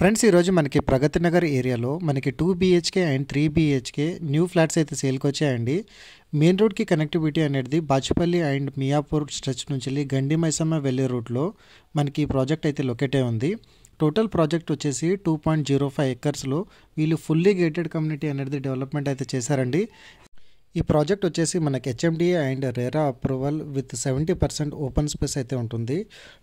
friends ఈరోజు మనకి ప్రగతి నగర్ ఏరియాలో మనకి two BHK and three BHK new flats అయితే సేల్కి వచ్చాయండి మెయిన్ రోడ్కి కనెక్టివిటీ అనేది బాచుపల్లి అండ్ మియాపూర్ స్ట్రెచ్ నుంచి వెళ్ళి గండి మైసమ్మ వెళ్ళే రూట్లో మనకి ఈ ప్రాజెక్ట్ అయితే లొకేట్ అయి ఉంది టోటల్ ప్రాజెక్ట్ వచ్చేసి టూ పాయింట్ జీరో ఫైవ్ ఎకర్స్లో వీళ్ళు ఫుల్లీ గేటెడ్ కమ్యూనిటీ అనేది డెవలప్మెంట్ అయితే చేశారండి ఈ ప్రాజెక్ట్ వచ్చేసి మనకి HMDA and RERA approval with seventy percent open space అయితే ఉంటుంది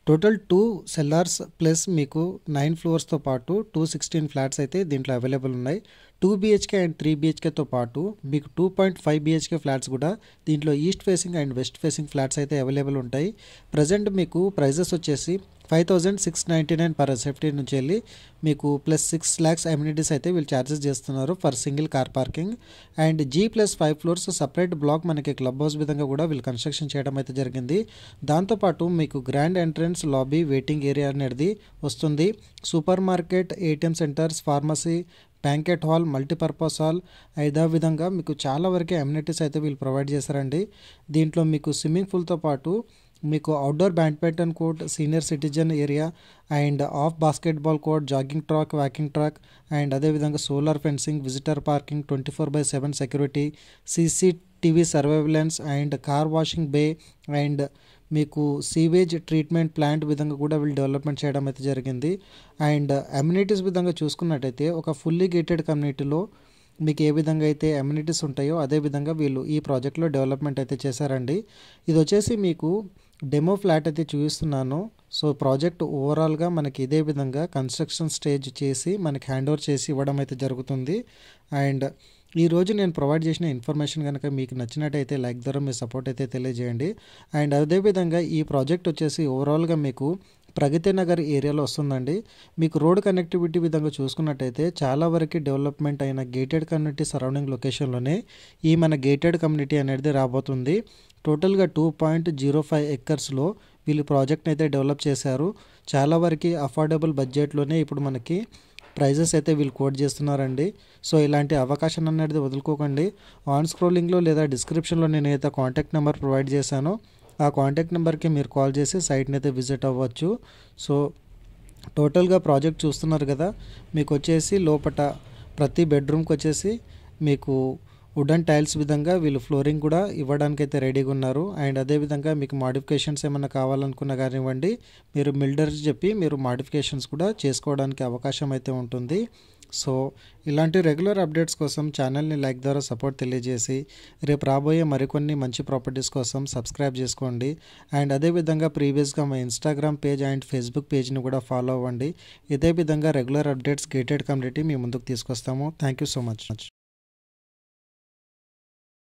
టోటల్ టూ సెల్లార్స్ ప్లస్ మీకు నైన్ ఫ్లోర్స్తో పాటు టూ సిక్స్టీన్ ఫ్లాట్స్ అయితే దీంట్లో అవైలబుల్ ఉన్నాయి టూ బీహెచ్కే అండ్ త్రీ బీహెచ్కేతో పాటు మీకు two point five BHK flats కూడా దీంట్లో east facing and west facing flats అయితే అవైలబుల్ ఉంటాయి ప్రజెంట్ మీకు ప్రైజెస్ వచ్చేసి five thousand six ninety nine per SFT నుంచి వెళ్ళి మీకు ప్లస్ సిక్స్ ల్యాక్స్ అమ్యూనిటీస్ అయితే వీళ్ళు ఛార్జెస్ చేస్తున్నారు for single car parking and G plus five floors separate block మనకి క్లబ్ హౌస్ విధంగా కూడా వీళ్ళు కన్స్ట్రక్షన్ చేయడం అయితే జరిగింది దాంతోపాటు మీకు grand entrance lobby waiting area అనేది వస్తుంది super market ATM centres pharmacy banquet hall multipurpose hall ఇదే విధంగా మీకు చాలా వరకే అమ్యూనిటీస్ అయితే వీళ్ళు ప్రొవైడ్ చేశారండి దీంట్లో మీకు స్విమ్మింగ్ పూల్తో పాటు మీకు outdoor badminton court senior citizen area and half basketball court jogging track walking track and అదేవిధంగా solar fencing visitor parking twenty four by seven security CCTV surveillance and car washing bay and మీకు sewage treatment plant విధంగా కూడా వీళ్ళు development చేయడం అయితే జరిగింది and amenities విధంగా చూసుకున్నట్టయితే ఒక ఫుల్లీ గేటెడ్ కమ్యూనిటీలో మీకు ఏ విధంగా అయితే అమ్యూనిటీస్ ఉంటాయో అదేవిధంగా వీళ్ళు ఈ ప్రాజెక్ట్లో డెవలప్మెంట్ అయితే చేశారండి ఇది వచ్చేసి మీకు డెమో ఫ్లాట్ అయితే చూపిస్తున్నాను సో ప్రాజెక్ట్ ఓవరాల్గా మనకి ఇదే విధంగా కన్స్ట్రక్షన్ స్టేజ్ చేసి మనకి హ్యాండ్ ఓవర్ చేసి ఇవ్వడం అయితే జరుగుతుంది అండ్ ఈరోజు నేను ప్రొవైడ్ చేసిన ఇన్ఫర్మేషన్ కనుక మీకు నచ్చినట్టయితే లైక్ ద్వారా మీ సపోర్ట్ అయితే తెలియజేయండి అండ్ అదేవిధంగా ఈ ప్రాజెక్ట్ వచ్చేసి ఓవరాల్గా మీకు ప్రగతి నగర్ ఏరియాలో వస్తుందండి మీకు రోడ్ కనెక్టివిటీ విధంగా చూసుకున్నట్టయితే చాలా వరకు డెవలప్మెంట్ అయిన గేటెడ్ కమ్యూనిటీ సరౌండింగ్ లొకేషన్లోనే ఈ మన గేటెడ్ కమ్యూనిటీ అనేది రాబోతుంది టోటల్గా టూ పాయింట్ జీరో ఫైవ్ ఎక్కర్స్లో వీళ్ళు ప్రాజెక్ట్ని అయితే డెవలప్ చేశారు చాలా వరకు అఫోర్డబుల్ బడ్జెట్లోనే ఇప్పుడు మనకి ప్రైజెస్ అయితే వీళ్ళు కోట్ చేస్తున్నారండి సో ఇలాంటి అవకాశం అనేది వదులుకోకండి ఆన్ స్క్రోలింగ్లో లేదా డిస్క్రిప్షన్లో నేనైతే కాంటాక్ట్ నెంబర్ ప్రొవైడ్ చేశాను ఆ కాంటాక్ట్ నెంబర్కి మీరు కాల్ చేసి సైట్ని అయితే విజిట్ అవ్వచ్చు సో టోటల్గా ప్రాజెక్ట్ చూస్తున్నారు కదా మీకు వచ్చేసి లోపల ప్రతి బెడ్రూమ్కి వచ్చేసి మీకు వుడన్ టైల్స్ విధంగా వీళ్ళు ఫ్లోరింగ్ కూడా ఇవ్వడానికి అయితే రెడీగా ఉన్నారు అండ్ అదేవిధంగా మీకు మాడిఫికేషన్స్ ఏమైనా కావాలనుకున్నా కానివ్వండి మీరు బిల్డర్స్ చెప్పి మీరు మాడిఫికేషన్స్ కూడా చేసుకోవడానికి అవకాశం అయితే ఉంటుంది సో ఇలాంటి రెగ్యులర్ అప్డేట్స్ కోసం ఛానల్ని లైక్ ద్వారా సపోర్ట్ తెలియజేసి రేపు రాబోయే మరికొన్ని మంచి ప్రాపర్టీస్ కోసం సబ్స్క్రైబ్ చేసుకోండి అండ్ అదేవిధంగా ప్రీవియస్గా మా ఇన్స్టాగ్రామ్ పేజ్ అండ్ ఫేస్బుక్ పేజ్ని కూడా ఫాలో అవ్వండి ఇదే విధంగా రెగ్యులర్ అప్డేట్స్ గేటెడ్ కమ్యూనిటీ మీ ముందుకు తీసుకొస్తాము థ్యాంక్ యూ సో మచ్